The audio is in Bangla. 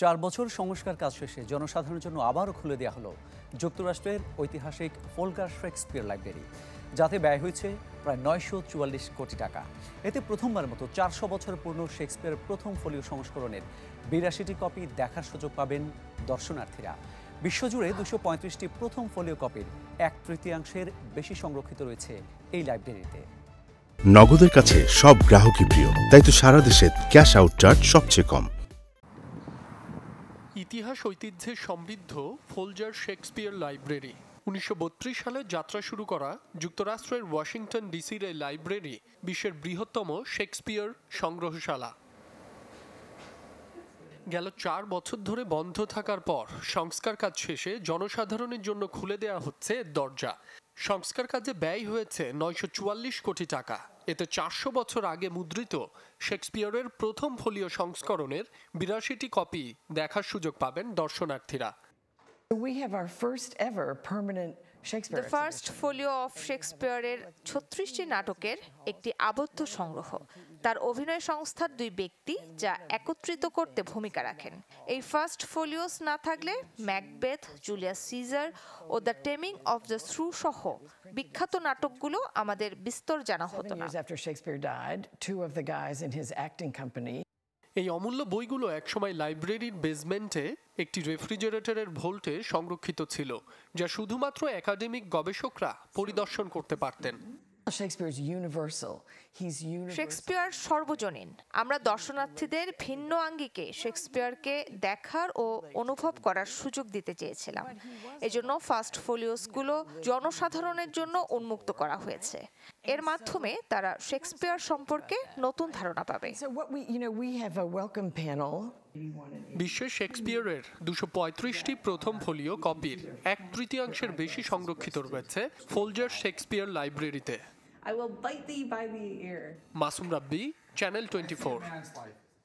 চার বছর সংস্কার কাজ শেষে জনসাধারণের জন্য আবারও খুলে দেওয়া হলো যুক্তরাষ্ট্রের ঐতিহাসিক ফোলকার শেক্সপিয়ার লাইব্রেরি যাতে ব্যয় হয়েছে প্রায় নয়শো চুয়াল্লিশ কোটি টাকা এতে প্রথমবার মতো চারশো বছর পূর্ণ শেক্সপিয়ার প্রথম ফোলিও সংস্করণের বিরাশিটি কপি দেখার সুযোগ পাবেন দর্শনার্থীরা বিশ্বজুড়ে দুশো পঁয়ত্রিশটি প্রথম ফোলিও কপির এক তৃতীয়াংশের বেশি সংরক্ষিত রয়েছে এই লাইব্রেরিতে নগদের কাছে সব গ্রাহকই প্রিয় তাই তো সারা দেশে ক্যাশ আউট চার্জ সবচেয়ে কম ইতিহাস ঐতিহ্যে সমৃদ্ধ ফোলজার শেক্সপিয়ার লাইব্রেরি উনিশশো সালে যাত্রা শুরু করা যুক্তরাষ্ট্রের ওয়াশিংটন ডিসির এই লাইব্রেরি বিশ্বের বৃহত্তম শেক্সপিয়ার সংগ্রহশালা গেল চার বছর ধরে বন্ধ থাকার পর সংস্কার কাজ শেষে জনসাধারণের জন্য খুলে দেয়া হচ্ছে দরজা সংস্কার কাজে ব্যয় হয়েছে নয়শো কোটি টাকা এতে চারশো বছর আগে মুদ্রিত শেক্সপিয়রের প্রথম ফোলিও সংস্করণের বিরাশিটি কপি দেখার সুযোগ পাবেন দর্শনার্থীরা We have our first ever permanent Shakespeare. The first folio of শেক্সপিয়ারের ছত্রিশটি নাটকের একটি আবদ্ধ সংগ্রহ তার অভিনয় সংস্থার দুই ব্যক্তি যা একত্রিত করতে ভূমিকা রাখেন এই ফার্স্ট ফোলিওস না থাকলে ম্যাকবেথ জুলিয়াস সিজার ও the taming of the shrew সহ বিখ্যাত নাটকগুলো আমাদের বিস্তর জানা হতো না এই অমূল্য বইগুলো একসময় লাইব্রেরির বেসমেন্টে একটি রেফ্রিজারেটরের ভোল্টে সংরক্ষিত ছিল যা শুধুমাত্র একাডেমিক গবেষকরা পরিদর্শন করতে পারতেন শেক্সপিয়ার সর্বজনীন আমরা দর্শনার্থীদের ভিন্ন আঙ্গিকে শেক্সপিয়ারকে দেখার ও অনুভব করার সুযোগ দিতে চেয়েছিলাম এজন্য ফার্স্ট ফোলিওসগুলো জনসাধারণের জন্য উন্মুক্ত করা হয়েছে এর মাধ্যমে তারা শেক্সপিয়ার সম্পর্কে নতুন ধারণা পাবে বিশ্ব শেক্সপিয়ারের দুশো পঁয়ত্রিশটি প্রথম ফোলিও কপির এক তৃতীয়াংশের বেশি সংরক্ষিত রয়েছে ফোলজার শেক্সপিয়ার লাইব্রেরিতে মাসুম রাব্বি চ্যানেল টোয়েন্টি